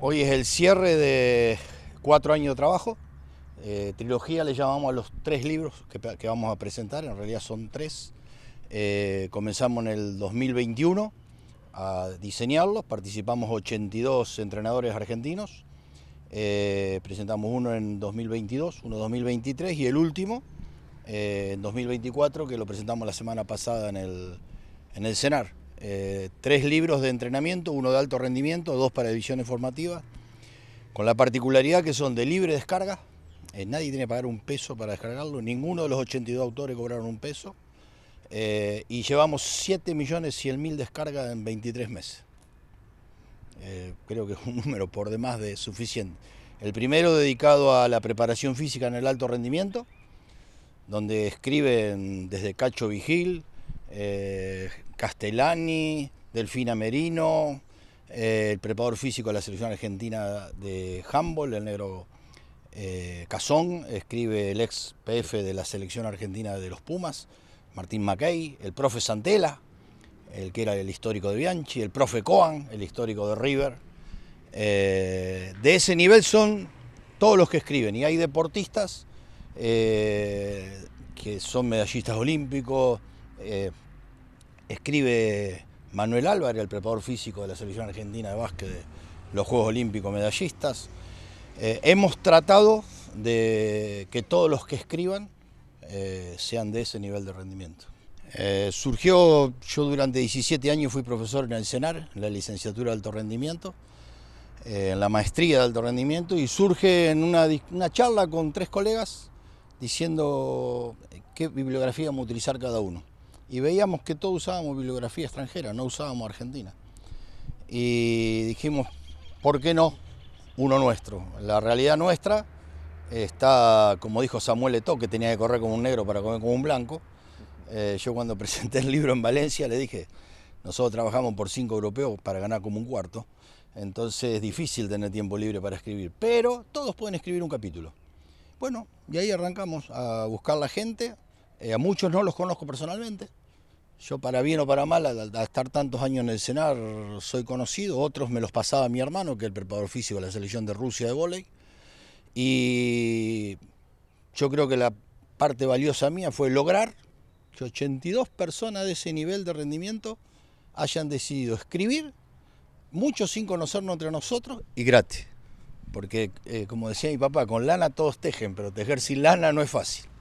Hoy es el cierre de cuatro años de trabajo. Eh, trilogía le llamamos a los tres libros que, vamos a presentar, en realidad son tres. Eh, comenzamos en el 2021 a diseñarlos, participamos 82 entrenadores argentinos, eh, presentamos uno en 2022, uno en 2023 y el último en 2024 que lo presentamos la semana pasada en el, en el CENAR. Eh, tres libros de entrenamiento, uno de alto rendimiento, dos para divisiones formativas, con la particularidad que son de libre descarga, eh, nadie tiene que pagar un peso para descargarlo, ninguno de los 82 autores cobraron un peso, eh, y llevamos 7 millones mil descargas en 23 meses. creo que es un número por demás de suficiente. El primero dedicado a la preparación física en el alto rendimiento, donde escriben desde Cacho Vigil, eh, Castellani, Delfina Merino, eh, el preparador físico de la selección argentina de handball, el negro eh, Cazón, escribe el ex PF de la selección argentina de los Pumas, Martín Mackey, el profe Santela, el que era el histórico de Bianchi, el profe Coan, el histórico de River. de ese nivel son todos los que escriben y hay deportistas que son medallistas olímpicos, eh, escribe Manuel Álvarez, el preparador físico de la selección argentina de básquet de los Juegos Olímpicos medallistas. Eh, hemos tratado de que todos los que escriban eh, sean de ese nivel de rendimiento. surgió, yo durante 17 años fui profesor en el CENAR, en la licenciatura de alto rendimiento, en la maestría de alto rendimiento, y surge en una charla con tres colegas diciendo qué bibliografía vamos a utilizar cada uno y veíamos que todos usábamos bibliografía extranjera, no usábamos Argentina. Y dijimos, ¿por qué no uno nuestro? La realidad nuestra está, como dijo Samuel Eto'o, que tenía que correr como un negro para comer como un blanco. Eh, yo cuando presenté el libro en Valencia le dije, nosotros trabajamos por cinco europeos para ganar como un cuarto, entonces es difícil tener tiempo libre para escribir, pero todos pueden escribir un capítulo. Bueno, y ahí arrancamos a buscar la gente, eh, a muchos no los conozco personalmente. Yo, para bien o para mal, al, estar tantos años en el Senar, soy conocido. Otros me los pasaba mi hermano, que es el preparador físico de la selección de Rusia de vóley. Y yo creo que la parte valiosa mía fue lograr que 82 personas de ese nivel de rendimiento hayan decidido escribir, muchos sin conocernos entre nosotros, y gratis. Porque, eh, como decía mi papá, con lana todos tejen, pero tejer sin lana no es fácil.